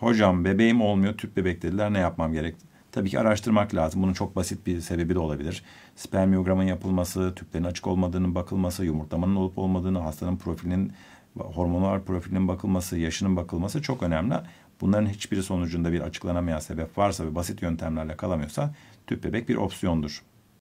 Hocam bebeğim olmuyor tüp bebek dediler ne yapmam gerek? Tabii ki araştırmak lazım. Bunun çok basit bir sebebi de olabilir. Spermiyogramın yapılması, tüplerin açık olmadığının bakılması, yumurtlamanın olup olmadığını, hastanın profilinin, hormonal profilinin bakılması, yaşının bakılması çok önemli. Bunların hiçbiri sonucunda bir açıklanamayan sebep varsa ve basit yöntemlerle kalamıyorsa tüp bebek bir opsiyondur.